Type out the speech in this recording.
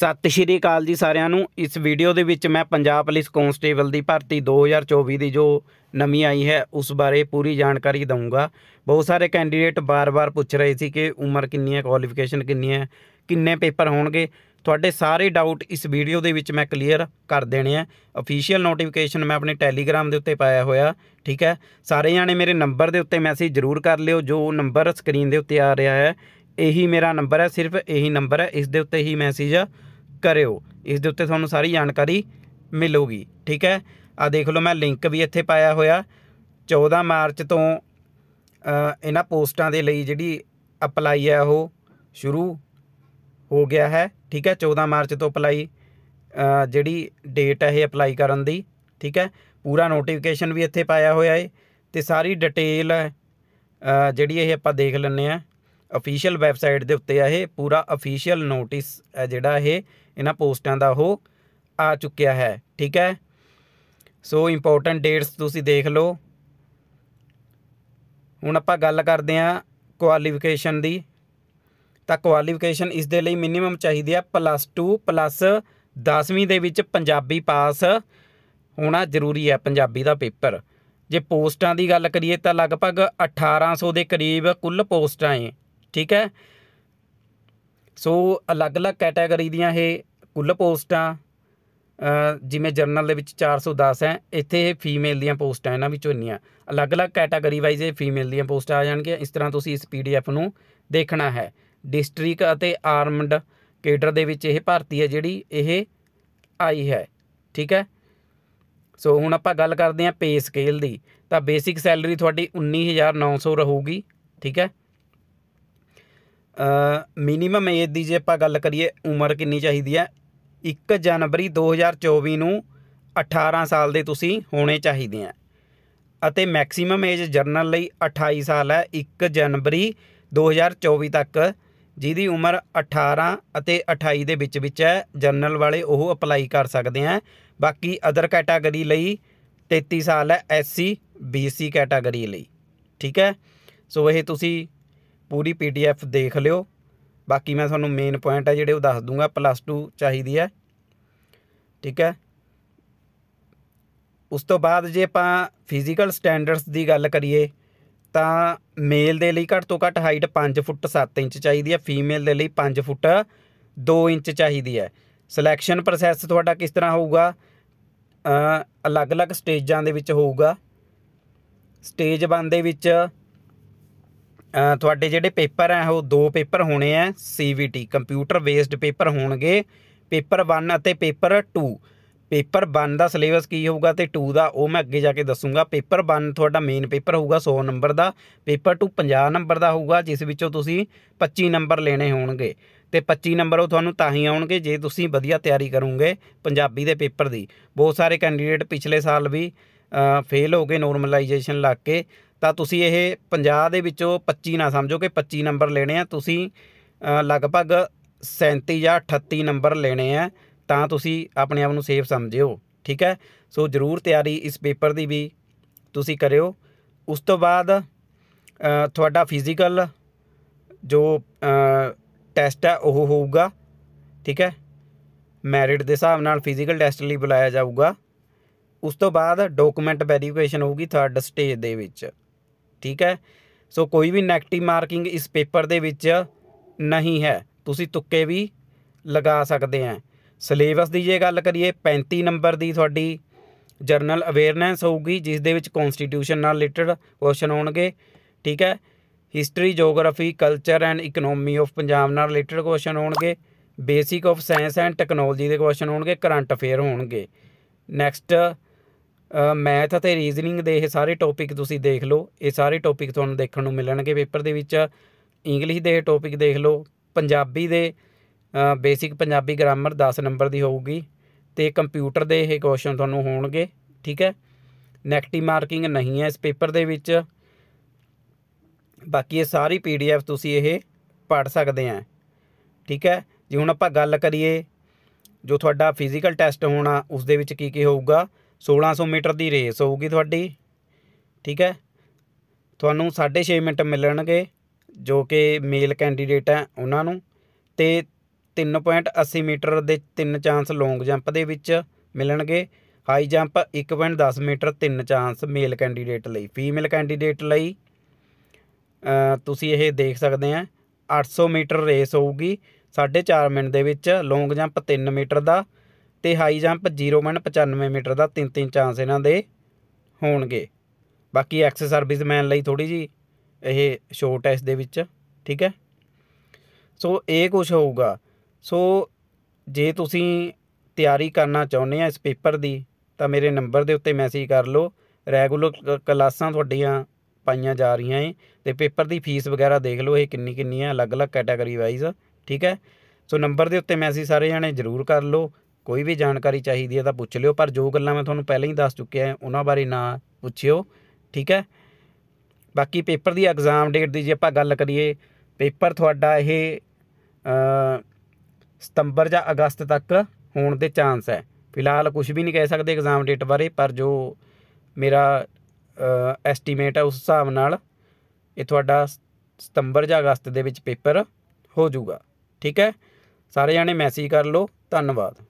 ਸਤਿ ਸ਼੍ਰੀ ਅਕਾਲ ਜੀ ਸਾਰਿਆਂ ਨੂੰ ਇਸ ਵੀਡੀਓ ਦੇ ਵਿੱਚ ਮੈਂ ਪੰਜਾਬ ਪੁਲਿਸ ਕਾਂਸਟੇਬਲ ਦੀ ਭਰਤੀ 2024 ਦੀ ਜੋ ਨਵੀਂ ਆਈ ਹੈ ਉਸ ਬਾਰੇ ਪੂਰੀ ਜਾਣਕਾਰੀ ਦਊਂਗਾ ਬਹੁਤ ਸਾਰੇ ਕੈਂਡੀਡੇਟ ਬਾਰ-ਬਾਰ ਪੁੱਛ ਰਹੇ ਸੀ ਕਿ ਉਮਰ ਕਿੰਨੀ ਹੈ ਕੁਆਲੀਫਿਕੇਸ਼ਨ ਕਿੰਨੀ ਹੈ ਕਿੰਨੇ ਪੇਪਰ ਹੋਣਗੇ ਤੁਹਾਡੇ ਸਾਰੇ ਡਾਊਟ ਇਸ ਵੀਡੀਓ ਦੇ ਵਿੱਚ ਮੈਂ ਕਲੀਅਰ ਕਰ ਦੇਣੇ ਆ ਅਫੀਸ਼ੀਅਲ ਨੋਟੀਫਿਕੇਸ਼ਨ ਮੈਂ ਆਪਣੇ ਟੈਲੀਗ੍ਰam ਦੇ ਉੱਤੇ ਪਾਇਆ ਹੋਇਆ ਠੀਕ ਹੈ ਸਾਰੇ ਜਾਣੇ ਮੇਰੇ ਨੰਬਰ ਦੇ ਉੱਤੇ ਮੈਸੇਜ ਜ਼ਰੂਰ ਕਰ ਲਿਓ ਜੋ ਨੰਬਰ ਸਕਰੀਨ ਦੇ ਉੱਤੇ ਆ ਰਿਹਾ ਹੈ ਇਹੀ ਮੇਰਾ ਨੰਬਰ ਹੈ ਸਿਰਫ ਇਹੀ ਨੰਬਰ ਹੈ ਇਸ ਦੇ ਉੱਤੇ ਹੀ ਮੈਸੇਜ ਕਰਿਓ ਇਸ ਦੇ ਉੱਤੇ ਤੁਹਾਨੂੰ ਸਾਰੀ ਜਾਣਕਾਰੀ ਮਿਲੂਗੀ ਠੀਕ ਹੈ ਆ ਦੇਖ ਲਓ ਮੈਂ ਲਿੰਕ ਵੀ ਇੱਥੇ ਪਾਇਆ ਹੋਇਆ 14 ਮਾਰਚ ਤੋਂ ਇਹਨਾਂ ਪੋਸਟਾਂ ਦੇ ਲਈ ਜਿਹੜੀ ਅਪਲਾਈ ਹੈ ਉਹ ਸ਼ੁਰੂ ਹੋ ਗਿਆ ਹੈ ਠੀਕ ਹੈ 14 ਮਾਰਚ ਤੋਂ ਅਪਲਾਈ ਜਿਹੜੀ ਡੇਟ ਹੈ ਇਹ ਅਪਲਾਈ ਕਰਨ ਦੀ ਠੀਕ ਹੈ ਪੂਰਾ ਨੋਟੀਫਿਕੇਸ਼ਨ ਵੀ ਇੱਥੇ ਪਾਇਆ ਹੋਇਆ ਹੈ ਤੇ ਸਾਰੀ ਡਿਟੇਲ ਜਿਹੜੀ ਇਹ ਆਪਾਂ ਦੇਖ ਲੈਣੇ ਆ ਅਫੀਸ਼ੀਅਲ ਵੈਬਸਾਈਟ ਦੇ ਉੱਤੇ ਆ ਇਹ ਪੂਰਾ ਅਫੀਸ਼ੀਅਲ ਨੋਟਿਸ ਹੈ ਜਿਹੜਾ ਇਹ ਇਹਨਾਂ ਪੋਸਟਾਂ ਦਾ ਉਹ ਆ ਚੁੱਕਿਆ ਹੈ ਠੀਕ ਹੈ ਸੋ ਇੰਪੋਰਟੈਂਟ ਡੇਟਸ ਤੁਸੀਂ ਦੇਖ ਲਓ ਹੁਣ ਆਪਾਂ ਗੱਲ ਕਰਦੇ ਆ ਕੁਆਲੀਫਿਕੇਸ਼ਨ ਦੀ ਤਾਂ ਕੁਆਲੀਫਿਕੇਸ਼ਨ ਇਸ ਦੇ ਲਈ ਮਿਨੀਮਮ ਚਾਹੀਦੀ ਆ ਪਲੱਸ 2 ਪਲੱਸ 10ਵੀਂ ਦੇ ਵਿੱਚ ਪੰਜਾਬੀ ਪਾਸ ਹੋਣਾ ਜ਼ਰੂਰੀ ਹੈ ਪੰਜਾਬੀ ਦਾ ਪੇਪਰ ਜੇ ਪੋਸਟਾਂ ਦੀ ਗੱਲ ਕਰੀਏ ਤਾਂ ਲਗਭਗ 1800 ਦੇ ਕਰੀਬ ਕੁੱਲ ਪੋਸਟਾਂ ਹੈ ਠੀਕ ਹੈ ਸੋ ਅਲੱਗ-ਅਲੱਗ ਕੈਟਾਗਰੀ ਦੀਆਂ ਇਹ ਕੁੱਲ ਪੋਸਟਾਂ ਜਿਵੇਂ ਜਰਨਲ ਦੇ ਵਿੱਚ 410 ਹੈ ਇੱਥੇ ਇਹ ਫੀਮੇਲ ਦੀਆਂ ਪੋਸਟਾਂ ਇਹਨਾਂ ਵਿੱਚੋਂ ਇੰਨੀਆਂ ਅਲੱਗ-ਅਲੱਗ ਕੈਟਾਗਰੀ ਵਾਈਜ਼ ਇਹ ਫੀਮੇਲ ਦੀਆਂ ਪੋਸਟਾਂ ਆ ਜਾਣਗੀਆਂ ਇਸ ਤਰ੍ਹਾਂ ਤੁਸੀਂ ਇਸ ਪੀਡੀਐਫ ਨੂੰ ਦੇਖਣਾ ਹੈ ਡਿਸਟ੍ਰਿਕਟ ਅਤੇ ਆਰਮਡ ਕੇਡਰ ਦੇ ਵਿੱਚ ਇਹ ਭਾਰਤੀ ਹੈ ਜਿਹੜੀ ਇਹ ਆਈ ਹੈ ਠੀਕ ਹੈ ਸੋ ਹੁਣ ਆਪਾਂ ਗੱਲ ਕਰਦੇ ਹਾਂ ਪੇ ਸਕੇਲ ਦੀ ਤਾਂ ਬੇਸਿਕ ਸੈਲਰੀ ਤੁਹਾਡੀ 19900 ਰਹੂਗੀ ਠੀਕ ਹੈ ਮਿਨੀਮਮ ਏਜ ਦੀ ਜੇ ਆਪਾਂ ਗੱਲ ਕਰੀਏ ਉਮਰ ਕਿੰਨੀ ਚਾਹੀਦੀ ਹੈ 1 ਜਨਵਰੀ 2024 ਨੂੰ 18 ਸਾਲ ਦੇ ਤੁਸੀਂ ਹੋਣੇ ਚਾਹੀਦੇ ਆ ਅਤੇ ਮੈਕਸਿਮਮ ਏਜ ਜਰਨਲ ਲਈ 28 ਸਾਲ ਹੈ 1 ਜਨਵਰੀ 2024 ਤੱਕ ਜਿਹਦੀ ਉਮਰ 18 ਅਤੇ 28 ਦੇ ਵਿੱਚ ਵਿੱਚ ਹੈ ਜਰਨਲ ਵਾਲੇ ਉਹ ਅਪਲਾਈ ਕਰ ਸਕਦੇ ਆ ਬਾਕੀ ਅਦਰ ਕੈਟਾਗਰੀ ਲਈ 33 ਸਾਲ ਹੈ ਐਸਸੀ ਬੀਸੀ ਕੈਟਾਗਰੀ ਲਈ ਠੀਕ ਹੈ ਸੋ ਇਹ ਤੁਸੀਂ ਪੂਰੀ ਪੀਡੀਐਫ ਦੇਖ ਲਿਓ ਬਾਕੀ ਮੈਂ ਤੁਹਾਨੂੰ ਮੇਨ ਪੁਆਇੰਟ ਆ ਜਿਹੜੇ ਉਹ ਦੱਸ ਦੂੰਗਾ ਪਲੱਸ 2 ਚਾਹੀਦੀ ਹੈ ਠੀਕ ਹੈ ਉਸ ਤੋਂ ਬਾਅਦ ਜੇ ਆਪਾਂ ਫਿਜ਼ੀਕਲ ਸਟੈਂਡਰਡਸ ਦੀ ਗੱਲ ਕਰੀਏ ਤਾਂ ਮੇਲ ਦੇ ਲਈ ਘੱਟ ਤੋਂ ਘੱਟ ਹਾਈਟ 5 ਫੁੱਟ 7 ਇੰਚ ਚਾਹੀਦੀ ਹੈ ਫੀਮੇਲ ਦੇ ਲਈ 5 ਫੁੱਟ 2 ਇੰਚ ਚਾਹੀਦੀ ਹੈ ਸਿਲੈਕਸ਼ਨ ਪ੍ਰੋਸੈਸ ਤੁਹਾਡਾ ਕਿਸ ਤਰ੍ਹਾਂ ਹੋਊਗਾ ਅ ਅਲੱਗ-ਅਲੱਗ ਸਟੇਜਾਂ ਦੇ ਵਿੱਚ ਹੋਊਗਾ ਸਟੇਜ 1 ਦੇ ਵਿੱਚ ਤੁਹਾਡੇ ਜਿਹੜੇ ਪੇਪਰ ਆ ਉਹ ਦੋ ਪੇਪਰ ਹੋਣੇ ਆ ਸੀਵੀਟੀ ਕੰਪਿਊਟਰ ਬੇਸਡ ਪੇਪਰ ਹੋਣਗੇ ਪੇਪਰ 1 ਅਤੇ ਪੇਪਰ 2 ਪੇਪਰ 1 ਦਾ ਸਿਲੇਬਸ ਕੀ ਹੋਊਗਾ ਤੇ 2 ਦਾ ਉਹ ਮੈਂ ਅੱਗੇ ਜਾ ਕੇ ਦੱਸੂਗਾ ਪੇਪਰ 1 ਤੁਹਾਡਾ ਮੇਨ ਪੇਪਰ ਹੋਊਗਾ 100 ਨੰਬਰ ਦਾ ਪੇਪਰ 2 50 ਨੰਬਰ ਦਾ ਹੋਊਗਾ ਜਿਸ ਵਿੱਚੋਂ ਤੁਸੀਂ 25 ਨੰਬਰ ਲੈਣੇ ਹੋਣਗੇ ਤੇ 25 ਨੰਬਰ ਉਹ ਤੁਹਾਨੂੰ ਤਾਂ ਹੀ ਆਉਣਗੇ ਜੇ ਤੁਸੀਂ ਵਧੀਆ ਤਿਆਰੀ ਕਰੋਗੇ ਪੰਜਾਬੀ ਦੇ ਪੇਪਰ ਦੀ ਬਹੁਤ ਸਾਰੇ ਕੈਂਡੀਡੇਟ ਪਿਛਲੇ ਸਾਲ ਵੀ ਫੇਲ ਹੋ ਕੇ ਨੋਰਮਲਾਈਜੇਸ਼ਨ ਲੱਗ ਕੇ ਤਾਂ ਤੁਸੀਂ ਇਹ 50 ਦੇ ਵਿੱਚੋਂ 25 ਨਾ ਸਮਝੋ ਕਿ 25 ਨੰਬਰ ਲੈਣੇ ਆ ਤੁਸੀਂ ਲਗਭਗ 37 ਜਾਂ 38 ਨੰਬਰ ਲੈਣੇ ਆ ਤਾਂ ਤੁਸੀਂ ਆਪਣੇ ਆਪ ਨੂੰ ਸੇਫ ਸਮਝਿਓ ਠੀਕ ਹੈ ਸੋ ਜ਼ਰੂਰ ਤਿਆਰੀ ਇਸ ਪੇਪਰ ਦੀ ਵੀ ਤੁਸੀਂ ਕਰਿਓ ਉਸ ਤੋਂ ਬਾਅਦ ਤੁਹਾਡਾ ਫਿਜ਼ੀਕਲ ਜੋ ਟੈਸਟ ਹੈ ਉਹ ਹੋਊਗਾ ਠੀਕ ਹੈ ਮੈਰਿਟ ਦੇ ਹਿਸਾਬ ਨਾਲ ਫਿਜ਼ੀਕਲ ਟੈਸਟ ਲਈ ਬੁਲਾਇਆ ਜਾਊਗਾ ਉਸ ਤੋਂ ਬਾਅਦ ਡਾਕੂਮੈਂਟ ਵੈਰੀਫਿਕੇਸ਼ਨ ਹੋਊਗੀ ਥਰਡ ਸਟੇਜ ਦੇ ਵਿੱਚ ਠੀਕ ਹੈ ਸੋ ਕੋਈ ਵੀ ਨੈਗੇਟਿਵ ਮਾਰਕਿੰਗ ਇਸ ਪੇਪਰ ਦੇ ਵਿੱਚ ਨਹੀਂ ਹੈ ਤੁਸੀਂ ਤੁੱਕੇ ਵੀ ਲਗਾ ਸਕਦੇ ਆ ਸਿਲੇਬਸ ਦੀ ਜੇ ਗੱਲ ਕਰੀਏ 35 ਨੰਬਰ ਦੀ ਤੁਹਾਡੀ ਜਰਨਲ ਅਵੇਅਰਨੈਸ ਹੋਊਗੀ ਜਿਸ ਦੇ ਵਿੱਚ ਕਨਸਟੀਟਿਊਸ਼ਨ ਨਾਲ ਰਿਲੇਟਡ ਕੁਐਸਚਨ ਹੋਣਗੇ ਠੀਕ ਹੈ history geography culture and economy of Punjab ਨਾਲ ਰਿਲੇਟਡ ਕੁਐਸਚਨ ਹੋਣਗੇ basic of science and technology ਦੇ ਕੁਐਸਚਨ ਹੋਣਗੇ ਕਰੰਟ ਅਫੇਅਰ ਹੋਣਗੇ ਨੈਕਸਟ ਮੈਥ ਅਤੇ ਰੀਜ਼ਨਿੰਗ ਦੇ ਇਹ ਸਾਰੇ ਟੌਪਿਕ ਤੁਸੀਂ ਦੇਖ ਲਓ ਇਹ ਸਾਰੇ ਟੌਪਿਕ ਤੁਹਾਨੂੰ ਦੇਖਣ ਨੂੰ ਮਿਲਣਗੇ ਪੇਪਰ ਦੇ ਵਿੱਚ ਇੰਗਲਿਸ਼ ਦੇ ਟੌਪਿਕ ਦੇਖ ਲਓ ਪੰਜਾਬੀ ਦੇ ਬੇਸਿਕ ਪੰਜਾਬੀ ਗ੍ਰਾਮਰ 10 ਨੰਬਰ ਦੀ ਹੋਊਗੀ ਤੇ ਕੰਪਿਊਟਰ ਦੇ ਇਹ ਕੁਐਸਚਨ ਤੁਹਾਨੂੰ ਹੋਣਗੇ ਠੀਕ ਹੈ ਨੈਗੇਟਿਵ ਮਾਰਕਿੰਗ ਨਹੀਂ ਹੈ ਇਸ ਪੇਪਰ ਦੇ ਵਿੱਚ ਬਾਕੀ ਇਹ ਸਾਰੀ ਪੀਡੀਐਫ ਤੁਸੀਂ ਇਹ ਪੜ ਸਕਦੇ ਆ ਠੀਕ ਹੈ ਜੇ ਹੁਣ ਆਪਾਂ ਗੱਲ ਕਰੀਏ ਜੋ ਤੁਹਾਡਾ ਫਿਜ਼ੀਕਲ ਟੈਸਟ ਹੋਣਾ ਉਸ ਦੇ ਵਿੱਚ ਕੀ ਕੀ ਹੋਊਗਾ 1600 ਮੀਟਰ ਦੀ ਰੇਸ ਹੋਊਗੀ ਤੁਹਾਡੀ ਠੀਕ ਹੈ ਤੁਹਾਨੂੰ 6.5 ਮਿੰਟ ਮਿਲਣਗੇ ਜੋ ਕਿ ਮੇਲ ਕੈਂਡੀਡੇਟ ਹੈ ਉਹਨਾਂ ਨੂੰ ਤੇ 3.80 ਮੀਟਰ ਦੇ ਤਿੰਨ ਚਾਂਸ ਲੌਂਗ ਜੰਪ ਦੇ ਵਿੱਚ ਮਿਲਣਗੇ ਹਾਈ ਜੰਪ 1.10 ਮੀਟਰ ਤਿੰਨ ਚਾਂਸ ਮੇਲ ਕੈਂਡੀਡੇਟ ਲਈ ਫੀਮੇਲ ਕੈਂਡੀਡੇਟ ਲਈ ਤੁਸੀਂ ਇਹ ਦੇਖ ਸਕਦੇ ਆ 800 ਮੀਟਰ ਰੇਸ ਹੋਊਗੀ 4.5 ਮਿੰਟ ਦੇ ਵਿੱਚ ਲੌਂਗ ਜੰਪ 3 ਮੀਟਰ ਦਾ ਤੇ ਹਾਈ ਜੰਪ 0.95 ਮੀਟਰ ਦਾ ਤਿੰਨ ਤਿੰਨ ਚਾਂਸ ਇਹਨਾਂ ਦੇ ਹੋਣਗੇ ਬਾਕੀ ਐਕਸ ਸਰਵਿਸਮੈਨ ਲਈ ਥੋੜੀ ਜੀ ਇਹ ਸ਼ੋਰਟ ਐਸ ਦੇ ਵਿੱਚ ਠੀਕ ਹੈ ਸੋ ਇਹ ਕੁਝ ਹੋਊਗਾ ਸੋ ਜੇ ਤੁਸੀਂ ਤਿਆਰੀ ਕਰਨਾ ਚਾਹੁੰਦੇ ਆ ਇਸ ਪੇਪਰ ਦੀ ਤਾਂ ਮੇਰੇ ਨੰਬਰ ਦੇ ਉੱਤੇ ਮੈਸੇਜ ਕਰ ਲਓ ਰੈਗੂਲਰ ਕਲਾਸਾਂ ਤੁਹਾਡੀਆਂ ਪਾਈਆਂ ਜਾ ਰਹੀਆਂ ਏ ਤੇ ਪੇਪਰ ਦੀ ਫੀਸ ਵਗੈਰਾ ਦੇਖ ਲਓ ਇਹ ਕਿੰਨੀ ਕਿੰਨੀ ਹੈ ਅਲੱਗ-ਅਲੱਗ ਕੈਟਾਗਰੀ ਵਾਈਜ਼ ਠੀਕ ਹੈ ਸੋ ਨੰਬਰ ਦੇ ਉੱਤੇ ਮੈਸੇਜ ਸਾਰੇ ਜਾਣੇ ਜ਼ਰੂਰ ਕਰ ਲਓ ਕੋਈ ਵੀ ਜਾਣਕਾਰੀ ਚਾਹੀਦੀ ਹੈ ਤਾਂ ਪੁੱਛ ਲਿਓ ਪਰ ਜੋ ਗੱਲਾਂ ਮੈਂ ਤੁਹਾਨੂੰ ਪਹਿਲਾਂ ਹੀ ਦੱਸ ਚੁੱਕਿਆ ਉਹਨਾਂ ਬਾਰੇ ਨਾ ਪੁੱਛਿਓ ਠੀਕ ਹੈ ਬਾਕੀ ਪੇਪਰ ਦੀ ਐਗਜ਼ਾਮ ਡੇਟ ਦੀ ਜੇ ਆਪਾਂ ਗੱਲ ਕਰੀਏ ਪੇਪਰ ਤੁਹਾਡਾ ਇਹ ਸਤੰਬਰ ਜਾਂ ਅਗਸਤ ਤੱਕ ਹੋਣ ਦੇ ਚਾਂਸ ਹੈ ਫਿਲਹਾਲ ਕੁਝ ਵੀ ਨਹੀਂ ਕਹਿ ਸਕਦੇ ਐਗਜ਼ਾਮ ਡੇਟ ਬਾਰੇ ਪਰ ਜੋ ਮੇਰਾ ਐਸਟੀਮੇਟ ਹੈ ਉਸ ਹਿਸਾਬ ਨਾਲ ਇਹ ਤੁਹਾਡਾ ਸਤੰਬਰ ਜਾਂ ਅਗਸਤ ਦੇ ਵਿੱਚ ਪੇਪਰ ਹੋ ਜਾਊਗਾ ਠੀਕ ਹੈ ਸਾਰੇ ਜਾਣੇ ਮੈਸੇਜ ਕਰ ਲਓ ਧੰਨਵਾਦ